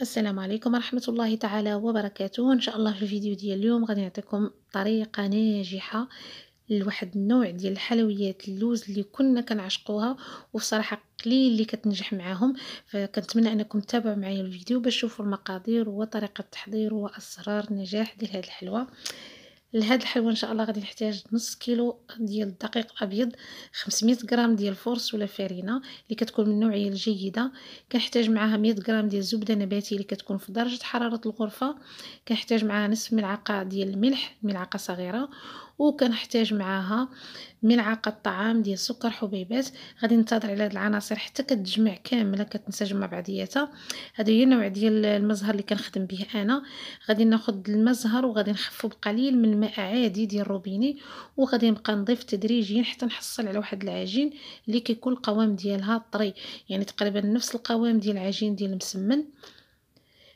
السلام عليكم ورحمة الله تعالى وبركاته إن شاء الله في الفيديو ديال اليوم غادي نعطيكم طريقة ناجحة لواحد النوع ديال الحلويات اللوز اللي كنا كنعشقوها وصراحة قليل اللي كتنجح معاهم فكنتمنى انكم تتابعوا معايا الفيديو باش تشوفوا المقادير وطريقة التحضير واسرار نجاح ديال الحلوة الحلوى لهاد الحلوه ان شاء الله غادي نحتاج نص كيلو ديال الدقيق الابيض 500 غرام ديال الفورس ولا فارينه اللي كتكون من النوعيه الجيده كنحتاج معاها 100 غرام ديال زبده نباتي اللي كتكون في درجه حراره الغرفه كنحتاج معاها نصف ملعقه ديال الملح ملعقه صغيره وكنحتاج معاها ملعقه طعام ديال سكر حبيبات غادي ننتظر على هاد العناصر حتى كتجمع كامله كتنسجم مع بعضياتها هذا هي النوع ديال المزهر اللي كنخدم به انا غادي ناخذ المزهر وغادي نخفو بقليل من الماء عادي ديال الروبيني وغادي نبقى نضيف تدريجيا حتى نحصل على واحد العجين اللي كيكون القوام ديالها طري يعني تقريبا نفس القوام ديال العجين ديال المسمن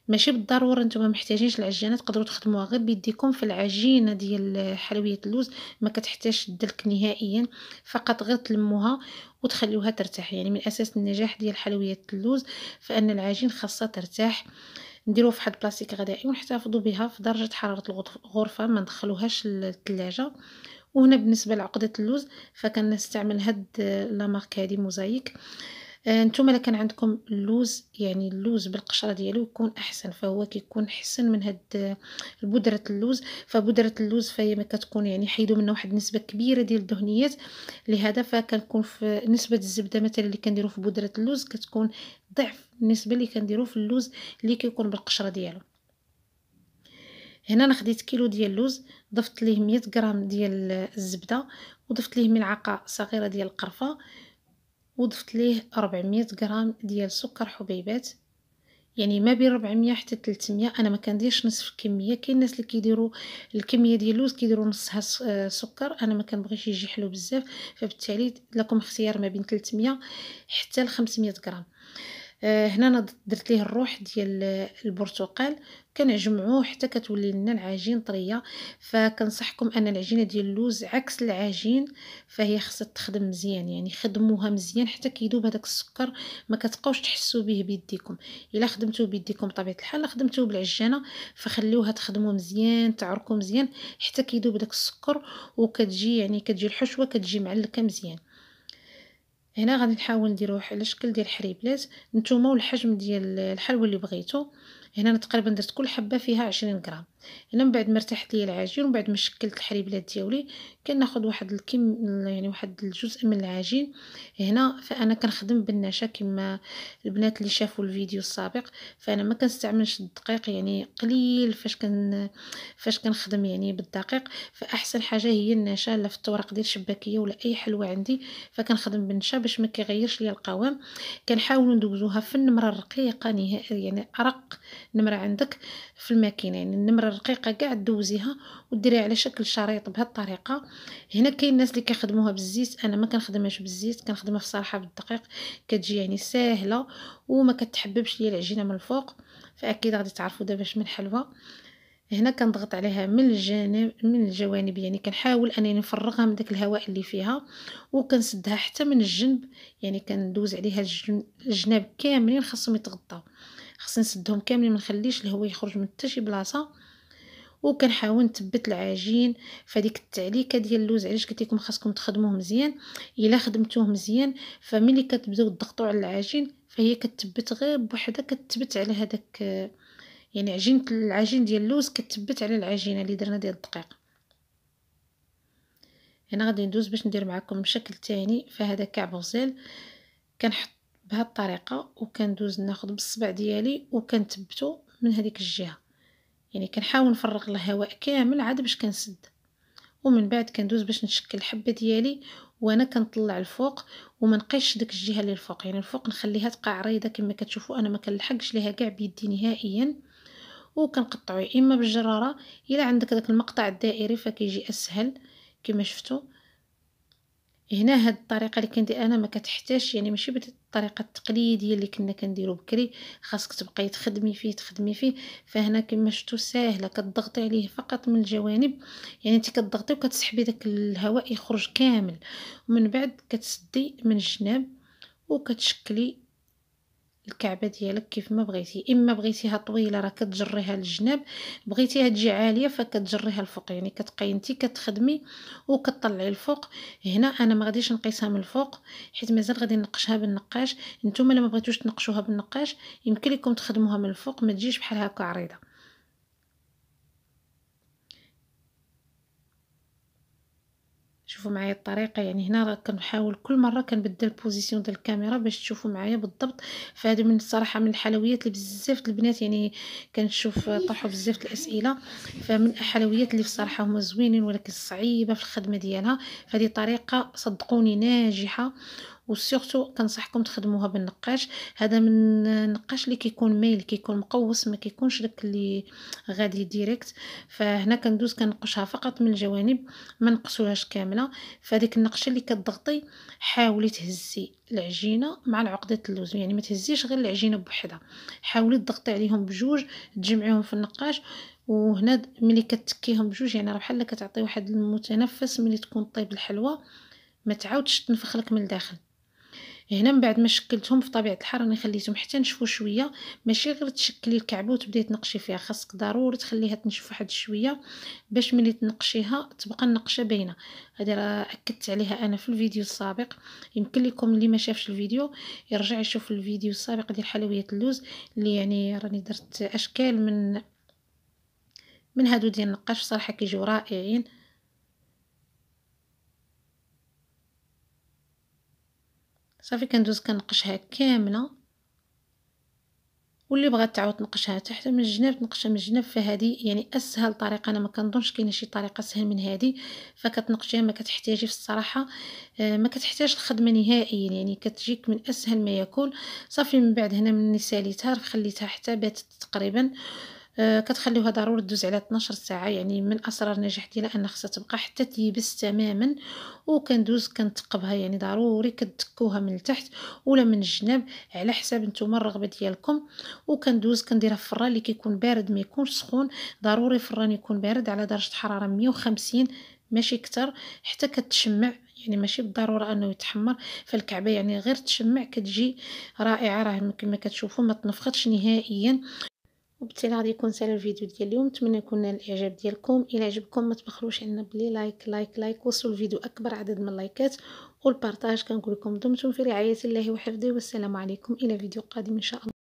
ماشي بالضروره نتوما محتاجينش العجانه تقدروا تخدموها غير بيديكم في العجينه ديال حلويات اللوز ما كتحتاجش الدلك نهائيا فقط غير تلموها وتخليوها ترتاح يعني من اساس النجاح ديال حلويات اللوز فان العجين خاصه ترتاح نديروه في حد بلاستيك غدائي ونحتفظوا بها في درجه حراره الغرفه ما ندخلوهاش للثلاجه وهنا بالنسبه لعقده اللوز فكنستعمل هاد لا هادي موزايك آه، نتوما الا كان عندكم اللوز يعني اللوز بالقشره ديالو يكون احسن فهو كيكون احسن من هاد آه، بودره اللوز فبودره اللوز فهي ما كتكون يعني حيدوا منها واحد النسبه كبيره ديال الدهنيات لهذا فكنكون في نسبه الزبده مثلا اللي كنديرو في بودره اللوز كتكون ضعف النسبه اللي كنديرو في اللوز اللي كيكون بالقشره ديالو هنا انا خديت كيلو ديال اللوز ضفت ليه 100 غرام ديال الزبده وضفت ليه ملعقه صغيره ديال القرفه وضفت ليه 400 غرام ديال سكر حبيبات يعني ما بين 400 حتى 300 انا ما كنديرش نصف الكميه كاين الناس اللي كيديروا الكميه ديال اللوز كيديروا نصها آه، سكر انا ما كنبغيش يجي حلو بزاف فبالتالي لكم اختيار ما بين 300 حتى ل 500 غرام آه آه، هنا انا درت ليه الروح ديال آه، البرتقال كنجمعوه حتى كتولي لنا العجين طريه فكنصحكم ان العجينه ديال اللوز عكس العجين فهي خاصها تخدم مزيان يعني خدموها مزيان حتى كيذوب هذاك السكر ما كتبقاوش تحسوا به بيديكم الا خدمتوه بيديكم بطبيعه الحال خدمتوه بالعجانه فخليوها تخدمو مزيان تعركو مزيان حتى كيذوب داك السكر وكتجي يعني كتجي الحشوه كتجي معلكه مزيان هنا غادي نحاول نديرو على شكل ديال حريبلات نتوما والحجم ديال الحلوى اللي بغيتو هنا تقريبا درت كل حبه فيها عشرين غرام هنا من بعد ما ارتاحت ليا العجين ومن بعد ما شكلت الحريبلات ديالي كناخذ واحد الكم يعني واحد الجزء من العجين هنا فانا كنخدم بالنشا كما البنات اللي شافوا الفيديو السابق فانا ما كنستعملش الدقيق يعني قليل فاش كن فاش كنخدم يعني بالدقيق فاحسن حاجه هي النشا لا في الطرق ديال الشباكيه ولا اي حلوى عندي فكنخدم بالنشا باش ما كيغيرش ليا القوام كنحاولوا ندوزوها في النمره الرقيقه نهائيا يعني ارق نمره عندك في الماكينه يعني النمره الرقيقه كاع دوزيها وديريها على شكل شريط بهالطريقه هنا كاين الناس اللي كيخدموها بالزيت انا ما كنخدمهاش بالزيت كنخدمها في الصراحه بالدقيق كتجي يعني ساهله وما كتحببش ليا العجينه من الفوق فاكيد غادي تعرفوا دابا شمن حلوه هنا كنضغط عليها من الجانب من الجوانب يعني كنحاول انني نفرغها من داك الهواء اللي فيها وكنسدها حتى من الجنب يعني كندوز عليها الجناب كاملين خاصهم يتغطاو خصني نسدهم كاملين ما نخليش الهواء يخرج من حتى شي بلاصه وكنحاول نثبت العجين فديك التعليكه ديال اللوز علاش قلت لكم خاصكم تخدموه مزيان الا خدمتوه مزيان فملي كتبداو تضغطوا على العجين فهي كتثبت غير بوحدها كتثبت على هذاك يعني عجينه العجين ديال اللوز كتثبت على العجينه اللي درنا ديال الدقيق هنا غادي ندوز باش ندير معكم بشكل تاني فهذا كعب غزال كنحط بهاد الطريقه وكندوز ناخذ بالصبع ديالي وكنثبته من هذيك الجهه يعني كنحاول نفرغ الهواء كامل عاد باش كنسد ومن بعد كندوز باش نشكل الحبه ديالي وانا كنطلع الفوق وما نقيش ديك الجهه اللي الفوق يعني الفوق نخليها تقع عريضه كما كتشوفوا انا ما كنلحقش ليها كاع بيدي نهائيا وكنقطعو يا اما بالجراره الا عندك داك المقطع الدائري فكيجي اسهل كما شفتوا هنا هاد الطريقه اللي كندير انا ما كتحتاج يعني ماشي الطريقه التقليديه اللي كنا كنديرو بكري خاصك تبقاي تخدمي فيه تخدمي فيه فهنا كما شفتوا ساهله كتضغطي عليه فقط من الجوانب يعني انت كتضغطي وكتسحبي داك الهواء يخرج كامل ومن بعد كتسدي من الجناب وكتشكلي الكعبه ديالك كيف ما بغيتي اما بغيتيها طويله راه كتجريها للجناب بغيتيها تجي عاليه فكتجريها الفوق يعني كتقينتي كتخدمي وكتطلعي الفوق هنا انا ما غاديش نقيسها من الفوق حيت مازال غادي نقشها بالنقاش نتوما الا ما بغيتوش تنقشوها بالنقاش يمكن لكم تخدموها من الفوق ما تجيش بحال هكا عريضه شوفوا معايا الطريقه يعني هنا راه كنحاول كل مره كنبدل البوزيسيون ديال الكاميرا باش تشوفوا معايا بالضبط فهذه من الصراحه من الحلويات اللي بزاف البنات يعني كنشوف طاحوا بزاف الاسئله فمن الحلويات اللي بصراحه هما زوينين ولكن صعيبه في الخدمه ديالها فهذه طريقه صدقوني ناجحه وسورتو كنصحكم تخدموها بالنقاش هذا من النقاش اللي كيكون مايل كيكون مقوس ما كيكونش داك اللي غادي ديريكت فهنا كندوز كنقشها فقط من الجوانب ما نقصوهاش كامله فهذيك النقشه اللي كتضغطي حاولي تهزي العجينه مع العقده اللوز يعني ما تهزيش غير العجينه بوحدها حاولي تضغطي عليهم بجوج تجمعيهم في النقاش وهنا ملي كتكيهم بجوج يعني راه بحال كتعطي واحد المتنفس ملي تكون طيب الحلوى ما تعاودش تنفخ لك من الداخل هنا يعني من بعد ما شكلتهم في طبيعه الحال راني خليتهم حتى نشفوا شويه ماشي غير تشكلي الكعبه وتبداي تنقشي فيها خاصك ضروري تخليها تنشف واحد شويه باش ملي تنقشيها تبقى النقشه باينه هذه راه اكدت عليها انا في الفيديو السابق يمكن لكم اللي ما شافش الفيديو يرجع يشوف الفيديو السابق ديال حلويات اللوز اللي يعني راني درت اشكال من من هادو ديال النقاش صراحه كيجيو رائعين صافي كندوز كنقشها كامله واللي بغات تعاود تنقشها تحت من الجناب تنقشها من الجناب فهادي يعني اسهل طريقه انا ما كنظنش كاينه شي طريقه اسهل من هذه فكتنقشيها ما كتحتاجي في الصراحه آه، ما كتحتاج الخدمه نهائيا يعني كتجيك من اسهل ما يكون صافي من بعد هنا ملي ساليتها خليتها حتى باتت تقريبا آه آه، كتخليوها ضروري دوز على 12 ساعه يعني من اسرار النجاح ديالها ان خصها تبقى حتى تيبس تماما وكندوز كنتقبها يعني ضروري كتكوها من التحت ولا من الجناب على حساب نتوما الرغبه ديالكم وكندوز كنديرها في الفران اللي كيكون بارد ما يكونش سخون ضروري الفران يكون بارد على درجه حراره 150 ماشي كتر حتى كتشمع يعني ماشي بالضروره انه يتحمر فالكعبه يعني غير تشمع كتجي رائعه راه كما كتشوفوا ما تنفختش نهائيا وبالتالي غادي يكون سهل الفيديو ديال اليوم نتمنى يكون نال الاعجاب ديالكم الا عجبكم ما تبخلوش عنا بلي لايك لايك لايك وصلوا الفيديو اكبر عدد من اللايكات والبارطاج كنقول لكم دمتم في رعايه الله وحفظه والسلام عليكم الى فيديو قادم ان شاء الله